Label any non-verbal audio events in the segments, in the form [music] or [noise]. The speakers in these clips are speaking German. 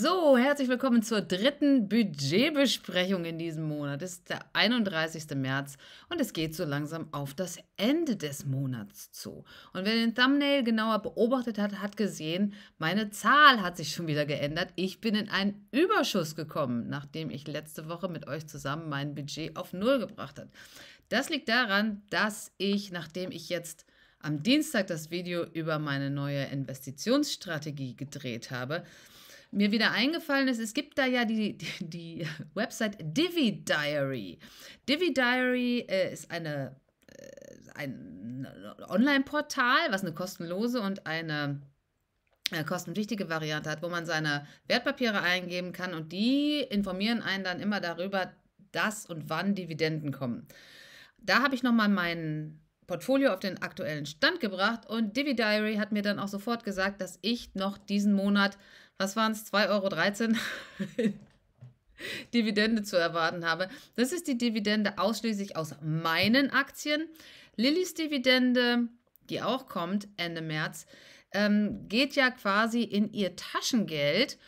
So, herzlich willkommen zur dritten Budgetbesprechung in diesem Monat. Es ist der 31. März und es geht so langsam auf das Ende des Monats zu. Und wer den Thumbnail genauer beobachtet hat, hat gesehen, meine Zahl hat sich schon wieder geändert. Ich bin in einen Überschuss gekommen, nachdem ich letzte Woche mit euch zusammen mein Budget auf Null gebracht habe. Das liegt daran, dass ich, nachdem ich jetzt am Dienstag das Video über meine neue Investitionsstrategie gedreht habe, mir wieder eingefallen ist, es gibt da ja die, die, die [laughs] Website Divi Diary. Divi Diary äh, ist eine, äh, ein Online-Portal, was eine kostenlose und eine äh, kostenpflichtige Variante hat, wo man seine Wertpapiere eingeben kann und die informieren einen dann immer darüber, dass und wann Dividenden kommen. Da habe ich nochmal mein Portfolio auf den aktuellen Stand gebracht und Dividiary hat mir dann auch sofort gesagt, dass ich noch diesen Monat was waren es, 2,13 Euro [laughs] Dividende zu erwarten habe. Das ist die Dividende ausschließlich aus meinen Aktien. Lillys Dividende, die auch kommt Ende März, ähm, geht ja quasi in ihr Taschengeld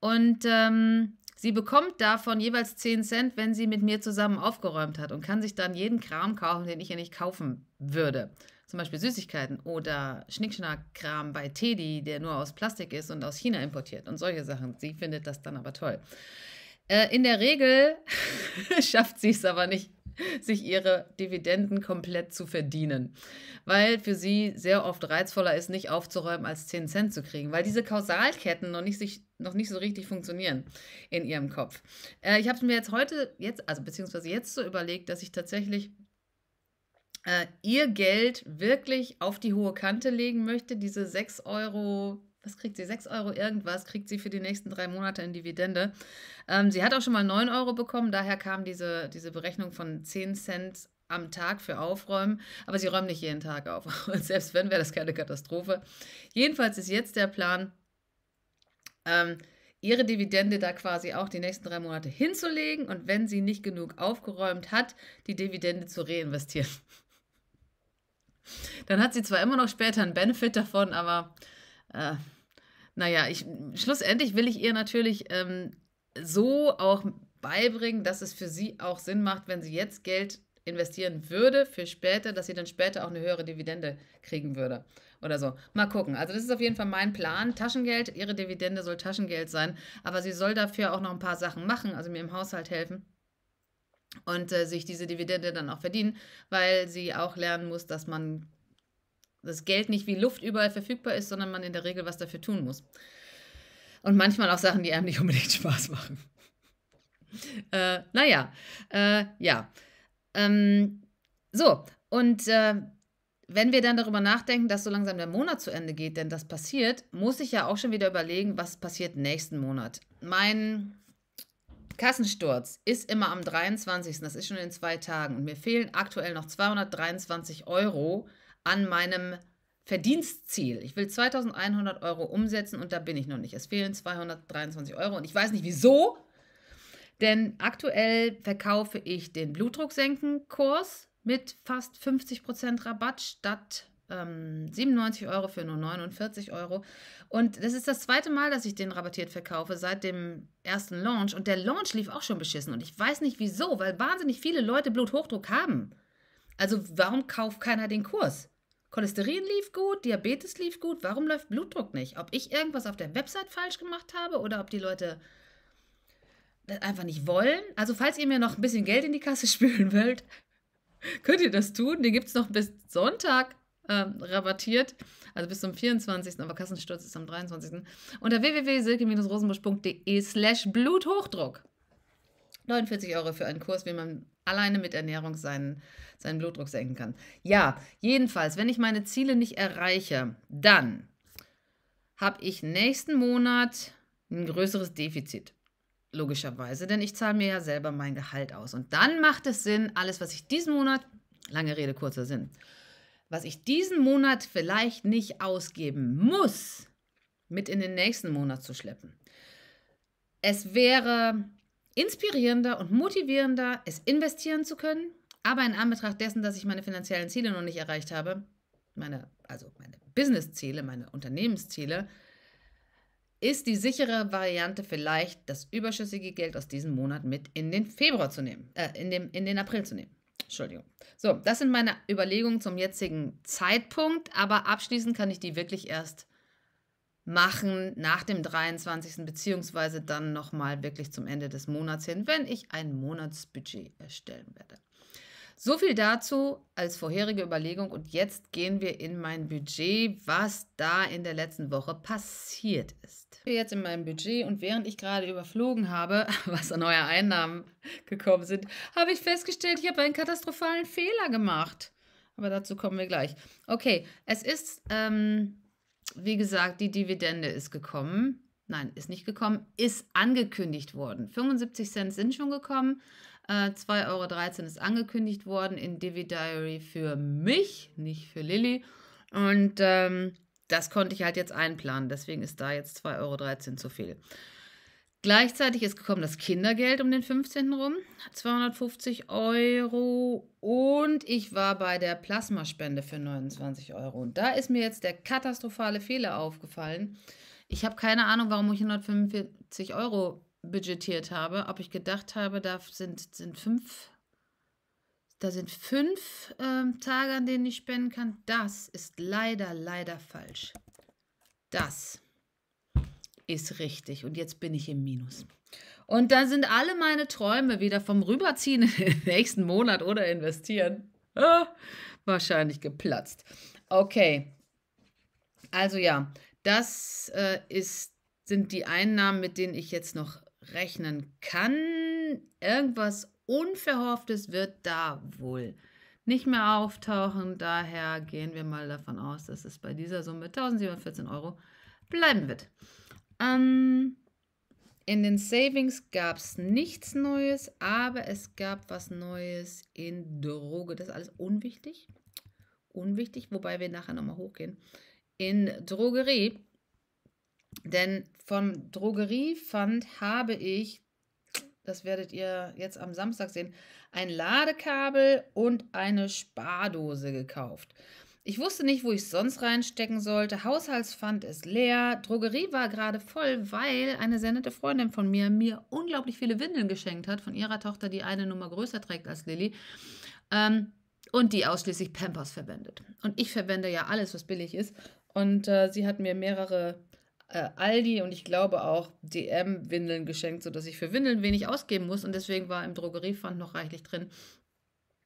und ähm, sie bekommt davon jeweils 10 Cent, wenn sie mit mir zusammen aufgeräumt hat und kann sich dann jeden Kram kaufen, den ich ihr nicht kaufen würde zum Beispiel Süßigkeiten oder Schnickschnack-Kram bei Teddy, der nur aus Plastik ist und aus China importiert und solche Sachen. Sie findet das dann aber toll. Äh, in der Regel [laughs] schafft sie es aber nicht, sich ihre Dividenden komplett zu verdienen, weil für sie sehr oft reizvoller ist, nicht aufzuräumen, als 10 Cent zu kriegen, weil diese Kausalketten noch nicht, sich, noch nicht so richtig funktionieren in ihrem Kopf. Äh, ich habe es mir jetzt heute, jetzt, also beziehungsweise jetzt so überlegt, dass ich tatsächlich äh, ihr Geld wirklich auf die hohe Kante legen möchte, diese 6 Euro was kriegt sie? 6 Euro irgendwas kriegt sie für die nächsten drei Monate in Dividende. Ähm, sie hat auch schon mal 9 Euro bekommen, daher kam diese, diese Berechnung von 10 Cent am Tag für Aufräumen, aber sie räumt nicht jeden Tag auf. [laughs] Und selbst wenn, wäre das keine Katastrophe. Jedenfalls ist jetzt der Plan, ähm, ihre Dividende da quasi auch die nächsten drei Monate hinzulegen und wenn sie nicht genug aufgeräumt hat, die Dividende zu reinvestieren. Dann hat sie zwar immer noch später einen Benefit davon, aber äh, naja, ich, schlussendlich will ich ihr natürlich ähm, so auch beibringen, dass es für sie auch Sinn macht, wenn sie jetzt Geld investieren würde für später, dass sie dann später auch eine höhere Dividende kriegen würde oder so. Mal gucken. Also das ist auf jeden Fall mein Plan. Taschengeld, ihre Dividende soll Taschengeld sein, aber sie soll dafür auch noch ein paar Sachen machen, also mir im Haushalt helfen und äh, sich diese Dividende dann auch verdienen, weil sie auch lernen muss, dass man das Geld nicht wie Luft überall verfügbar ist, sondern man in der Regel was dafür tun muss. Und manchmal auch Sachen, die einem nicht [laughs] unbedingt Spaß machen. äh, naja, äh, ja. Ähm, so, und äh, wenn wir dann darüber nachdenken, dass so langsam der Monat zu Ende geht, denn das passiert, muss ich ja auch schon wieder überlegen, was passiert nächsten Monat. Mein Kassensturz ist immer am 23. Das ist schon in zwei Tagen. Und mir fehlen aktuell noch 223 Euro an meinem Verdienstziel. Ich will 2100 Euro umsetzen und da bin ich noch nicht. Es fehlen 223 Euro und ich weiß nicht wieso, denn aktuell verkaufe ich den Blutdrucksenken-Kurs mit fast 50% Rabatt statt ähm, 97 Euro für nur 49 Euro. Und das ist das zweite Mal, dass ich den rabattiert verkaufe seit dem ersten Launch. Und der Launch lief auch schon beschissen. Und ich weiß nicht wieso, weil wahnsinnig viele Leute Bluthochdruck haben. Also warum kauft keiner den Kurs? Cholesterin lief gut, Diabetes lief gut, warum läuft Blutdruck nicht? Ob ich irgendwas auf der Website falsch gemacht habe oder ob die Leute das einfach nicht wollen. Also falls ihr mir noch ein bisschen Geld in die Kasse [laughs] spülen wollt, könnt ihr das tun. Den gibt es noch bis Sonntag ähm, rabattiert. Also bis zum 24. Aber Kassensturz ist am 23. Unter www.silke-rosenbusch.de slash Bluthochdruck. 49 Euro für einen Kurs, wie man alleine mit Ernährung seinen, seinen Blutdruck senken kann. Ja, jedenfalls, wenn ich meine Ziele nicht erreiche, dann habe ich nächsten Monat ein größeres Defizit. Logischerweise, denn ich zahle mir ja selber mein Gehalt aus. Und dann macht es Sinn, alles, was ich diesen Monat, lange Rede, kurzer Sinn, was ich diesen Monat vielleicht nicht ausgeben muss, mit in den nächsten Monat zu schleppen. Es wäre inspirierender und motivierender, es investieren zu können, aber in Anbetracht dessen, dass ich meine finanziellen Ziele noch nicht erreicht habe, meine, also meine Business-Ziele, meine Unternehmensziele, ist die sichere Variante vielleicht, das überschüssige Geld aus diesem Monat mit in den Februar zu nehmen, äh, in, dem, in den April zu nehmen. Entschuldigung. So, das sind meine Überlegungen zum jetzigen Zeitpunkt, aber abschließend kann ich die wirklich erst machen nach dem 23. beziehungsweise dann nochmal wirklich zum Ende des Monats hin, wenn ich ein Monatsbudget erstellen werde. So viel dazu als vorherige Überlegung und jetzt gehen wir in mein Budget, was da in der letzten Woche passiert ist. Ich Jetzt in meinem Budget und während ich gerade überflogen habe, [laughs] was an neue Einnahmen gekommen sind, habe ich festgestellt, ich habe einen katastrophalen Fehler gemacht. Aber dazu kommen wir gleich. Okay, es ist, ähm, wie gesagt, die Dividende ist gekommen. Nein, ist nicht gekommen, ist angekündigt worden. 75 Cent sind schon gekommen, äh, 2,13 Euro ist angekündigt worden in Divi Diary für mich, nicht für Lilly. Und ähm, das konnte ich halt jetzt einplanen. Deswegen ist da jetzt 2,13 Euro zu viel. Gleichzeitig ist gekommen das Kindergeld um den 15. rum, 250 Euro. Und ich war bei der Plasmaspende für 29 Euro. Und da ist mir jetzt der katastrophale Fehler aufgefallen. Ich habe keine Ahnung, warum ich 145 Euro budgetiert habe, ob ich gedacht habe, da sind, sind fünf, da sind fünf ähm, Tage, an denen ich spenden kann. Das ist leider, leider falsch. Das ist richtig. Und jetzt bin ich im Minus. Und da sind alle meine Träume wieder vom Rüberziehen im [laughs] nächsten Monat oder investieren. Ah, wahrscheinlich geplatzt. Okay. Also ja, das äh, ist, sind die Einnahmen, mit denen ich jetzt noch rechnen kann. Irgendwas Unverhofftes wird da wohl nicht mehr auftauchen. Daher gehen wir mal davon aus, dass es bei dieser Summe 1714 Euro bleiben wird. Ähm, in den Savings gab es nichts Neues, aber es gab was Neues in Droge. Das ist alles unwichtig. Unwichtig, wobei wir nachher nochmal hochgehen. In Drogerie denn vom Drogeriepfand habe ich, das werdet ihr jetzt am Samstag sehen, ein Ladekabel und eine Spardose gekauft. Ich wusste nicht, wo ich es sonst reinstecken sollte. Haushaltspfand ist leer. Drogerie war gerade voll, weil eine sehr nette Freundin von mir mir unglaublich viele Windeln geschenkt hat von ihrer Tochter, die eine Nummer größer trägt als Lilly. Ähm, und die ausschließlich Pampers verwendet. Und ich verwende ja alles, was billig ist. Und äh, sie hat mir mehrere äh, Aldi und ich glaube auch DM Windeln geschenkt, sodass ich für Windeln wenig ausgeben muss. Und deswegen war im Drogeriefond noch reichlich drin.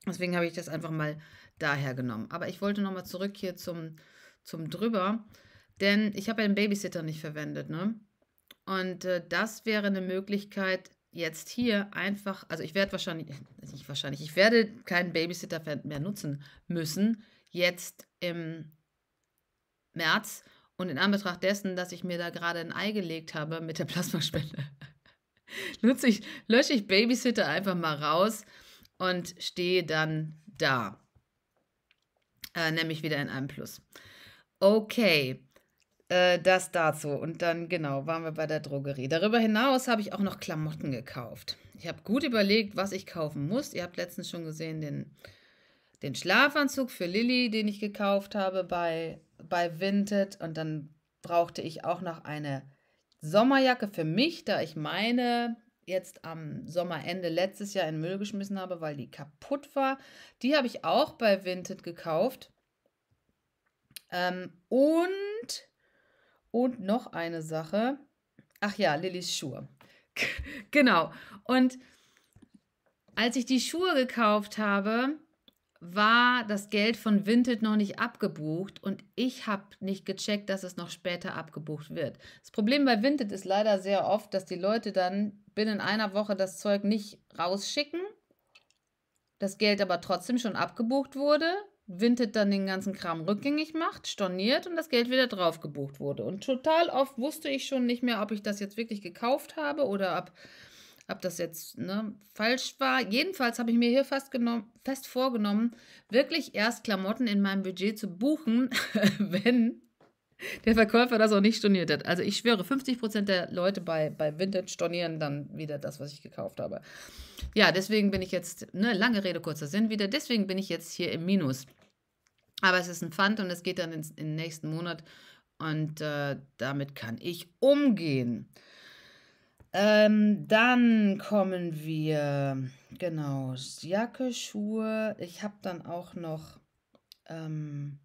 Deswegen habe ich das einfach mal daher genommen. Aber ich wollte nochmal zurück hier zum, zum Drüber, denn ich habe ja den Babysitter nicht verwendet. Ne? Und äh, das wäre eine Möglichkeit, jetzt hier einfach, also ich werde wahrscheinlich, äh, nicht wahrscheinlich, ich werde keinen Babysitter mehr nutzen müssen, jetzt im März und in Anbetracht dessen, dass ich mir da gerade ein Ei gelegt habe mit der Plasmaspende, [laughs] nutze ich, lösche ich Babysitter einfach mal raus und stehe dann da. Äh, nämlich wieder in einem Plus. Okay, äh, das dazu. Und dann, genau, waren wir bei der Drogerie. Darüber hinaus habe ich auch noch Klamotten gekauft. Ich habe gut überlegt, was ich kaufen muss. Ihr habt letztens schon gesehen den, den Schlafanzug für Lilly, den ich gekauft habe bei bei Vinted und dann brauchte ich auch noch eine Sommerjacke für mich, da ich meine jetzt am Sommerende letztes Jahr in Müll geschmissen habe, weil die kaputt war. Die habe ich auch bei Vinted gekauft. Ähm, und, und noch eine Sache. Ach ja, Lillys Schuhe. [laughs] genau. Und als ich die Schuhe gekauft habe, war das Geld von Vinted noch nicht abgebucht und ich habe nicht gecheckt, dass es noch später abgebucht wird. Das Problem bei Vinted ist leider sehr oft, dass die Leute dann binnen einer Woche das Zeug nicht rausschicken, das Geld aber trotzdem schon abgebucht wurde, Vinted dann den ganzen Kram rückgängig macht, storniert und das Geld wieder drauf gebucht wurde. Und total oft wusste ich schon nicht mehr, ob ich das jetzt wirklich gekauft habe oder ob ob das jetzt ne, falsch war. Jedenfalls habe ich mir hier fast, fest vorgenommen, wirklich erst Klamotten in meinem Budget zu buchen, [laughs] wenn der Verkäufer das auch nicht storniert hat. Also ich schwöre, 50% der Leute bei, bei Vintage stornieren dann wieder das, was ich gekauft habe. Ja, deswegen bin ich jetzt, ne, lange Rede, kurzer Sinn wieder, deswegen bin ich jetzt hier im Minus. Aber es ist ein Pfand und es geht dann ins, in den nächsten Monat und äh, damit kann ich umgehen. Ähm, dann kommen wir, genau, Jacke, Schuhe. Ich habe dann auch noch ähm,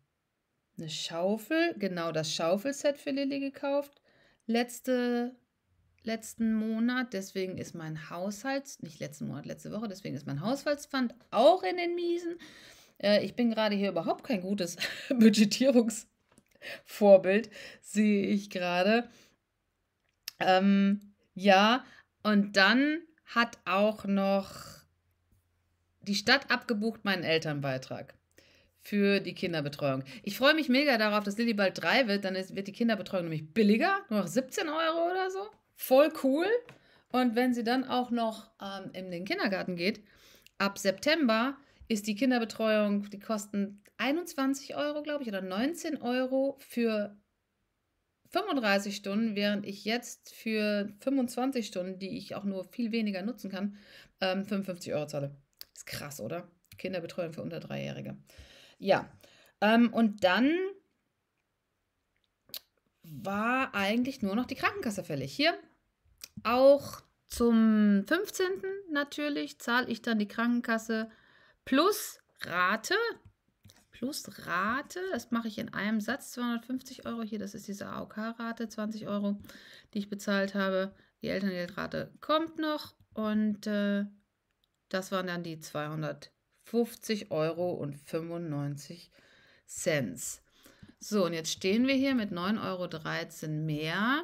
eine Schaufel, genau das Schaufelset für Lilly gekauft. Letzte, letzten Monat, deswegen ist mein Haushalts, nicht letzten Monat, letzte Woche, deswegen ist mein Haushaltspfand auch in den Miesen. Äh, ich bin gerade hier überhaupt kein gutes [laughs] Budgetierungsvorbild, sehe ich gerade. Ähm, ja, und dann hat auch noch die Stadt abgebucht meinen Elternbeitrag für die Kinderbetreuung. Ich freue mich mega darauf, dass Lilly bald drei wird. Dann wird die Kinderbetreuung nämlich billiger, nur noch 17 Euro oder so. Voll cool. Und wenn sie dann auch noch ähm, in den Kindergarten geht, ab September ist die Kinderbetreuung, die kosten 21 Euro, glaube ich, oder 19 Euro für 35 Stunden, während ich jetzt für 25 Stunden, die ich auch nur viel weniger nutzen kann, ähm, 55 Euro zahle. Ist krass, oder? Kinderbetreuung für unter Dreijährige. Ja, ähm, und dann war eigentlich nur noch die Krankenkasse fällig. Hier auch zum 15. natürlich zahle ich dann die Krankenkasse plus Rate, plus das mache ich in einem Satz, 250 Euro hier, das ist diese AOK-Rate, 20 Euro, die ich bezahlt habe. Die Elterngeldrate kommt noch und äh, das waren dann die 250 Euro und 95 Cent. So, und jetzt stehen wir hier mit 9,13 Euro mehr.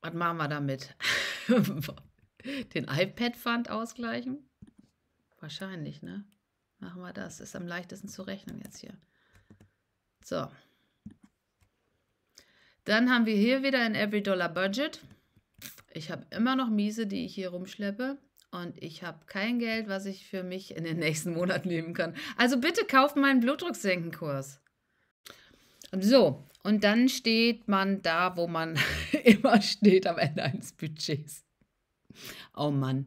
Was machen wir damit? [laughs] Den iPad-Fund ausgleichen? Wahrscheinlich, ne? Machen wir das. Ist am leichtesten zu rechnen jetzt hier. So. Dann haben wir hier wieder ein Every Dollar Budget. Ich habe immer noch Miese, die ich hier rumschleppe. Und ich habe kein Geld, was ich für mich in den nächsten Monat nehmen kann. Also bitte kauft meinen Blutdrucksenkenkurs. So, und dann steht man da, wo man [laughs] immer steht am Ende eines Budgets. Oh Mann.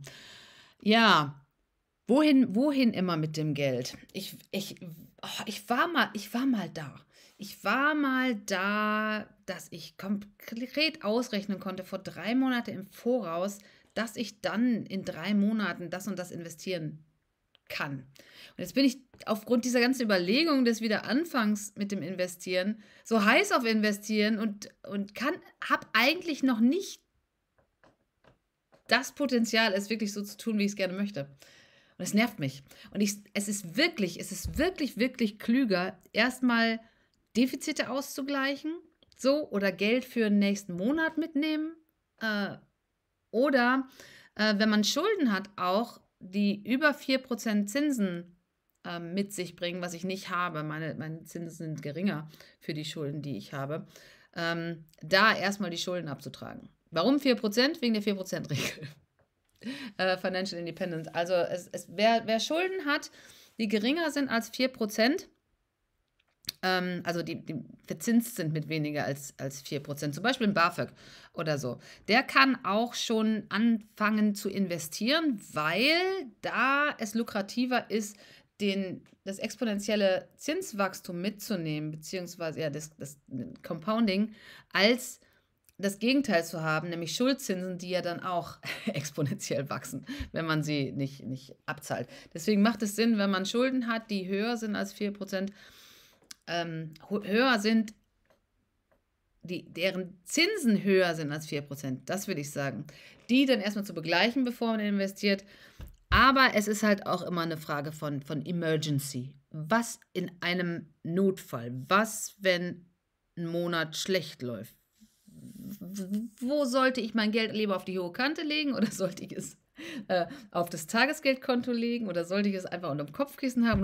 Ja, Wohin, wohin immer mit dem Geld? Ich, ich, oh, ich, war mal, ich war mal da. Ich war mal da, dass ich konkret ausrechnen konnte vor drei Monaten im Voraus, dass ich dann in drei Monaten das und das investieren kann. Und jetzt bin ich aufgrund dieser ganzen Überlegung des Wiederanfangs mit dem Investieren so heiß auf Investieren und, und kann, habe eigentlich noch nicht das Potenzial, es wirklich so zu tun, wie ich es gerne möchte. Und es nervt mich. Und ich, es ist wirklich, es ist wirklich, wirklich klüger, erstmal Defizite auszugleichen, so, oder Geld für den nächsten Monat mitnehmen. Äh, oder äh, wenn man Schulden hat, auch die über 4% Zinsen äh, mit sich bringen, was ich nicht habe. Meine, meine Zinsen sind geringer für die Schulden, die ich habe. Ähm, da erstmal die Schulden abzutragen. Warum 4%? Wegen der 4%-Regel äh, Financial Independence. Also es, es, wer, wer Schulden hat, die geringer sind als 4%, ähm, also die, die verzinst sind mit weniger als, als 4%, zum Beispiel im BAföG oder so, der kann auch schon anfangen zu investieren, weil da es lukrativer ist, den, das exponentielle Zinswachstum mitzunehmen, beziehungsweise ja, das, das Compounding, als das Gegenteil zu haben, nämlich Schuldzinsen, die ja dann auch [laughs] exponentiell wachsen, wenn man sie nicht, nicht abzahlt. Deswegen macht es Sinn, wenn man Schulden hat, die höher sind als 4%, ähm, höher sind, die, deren Zinsen höher sind als 4%, das würde ich sagen, die dann erstmal zu begleichen, bevor man investiert. Aber es ist halt auch immer eine Frage von, von Emergency. Was in einem Notfall? Was, wenn ein Monat schlecht läuft? wo sollte ich mein Geld lieber auf die hohe Kante legen oder sollte ich es äh, auf das Tagesgeldkonto legen oder sollte ich es einfach unter dem Kopfkissen haben?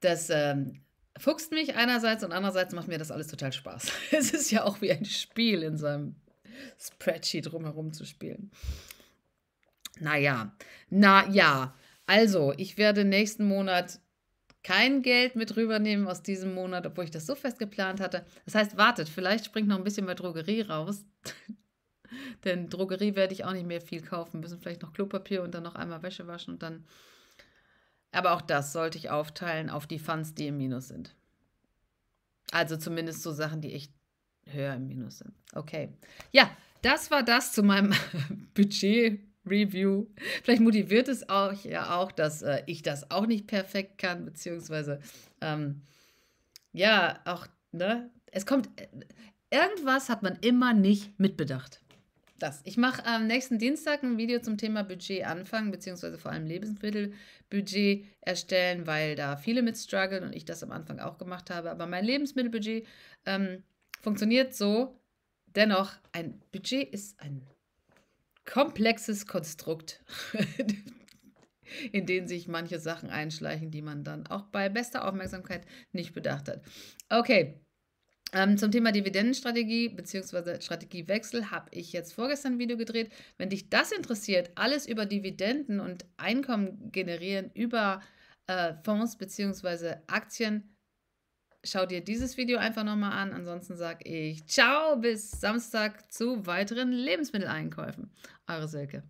Das ähm, fuchst mich einerseits und andererseits macht mir das alles total Spaß. [laughs] Es ist ja auch wie ein Spiel in seinem Spreadsheet drumherum zu spielen. Naja, naja, Also, ich werde nächsten Monat kein Geld mit rübernehmen aus diesem Monat, obwohl ich das so fest geplant hatte. Das heißt, wartet, vielleicht springt noch ein bisschen bei Drogerie raus. [laughs] Denn Drogerie werde ich auch nicht mehr viel kaufen müssen. Vielleicht noch Klopapier und dann noch einmal Wäsche waschen und dann. Aber auch das sollte ich aufteilen auf die Funds, die im Minus sind. Also zumindest so Sachen, die echt höher im Minus sind. Okay. Ja, das war das zu meinem [laughs] Budget Review. Vielleicht motiviert es auch ja auch, dass äh, ich das auch nicht perfekt kann, beziehungsweise ähm, ja, auch, ne? Es kommt, äh, irgendwas hat man immer nicht mitbedacht. Das. Ich mache am nächsten Dienstag ein Video zum Thema Budget anfangen, beziehungsweise vor allem Lebensmittelbudget erstellen, weil da viele mit strugglen und ich das am Anfang auch gemacht habe. Aber mein Lebensmittelbudget ähm, funktioniert so. Dennoch, ein Budget ist ein komplexes Konstrukt, [laughs] in dem sich manche Sachen einschleichen, die man dann auch bei bester Aufmerksamkeit nicht bedacht hat. Okay. Ähm, zum Thema Dividendenstrategie bzw. Strategiewechsel habe ich jetzt vorgestern ein Video gedreht. Wenn dich das interessiert, alles über Dividenden und Einkommen generieren über äh, Fonds bzw. Aktien, schau dir dieses Video einfach nochmal an. Ansonsten sage ich ciao, bis Samstag zu weiteren Lebensmitteleinkäufen. Eure Silke.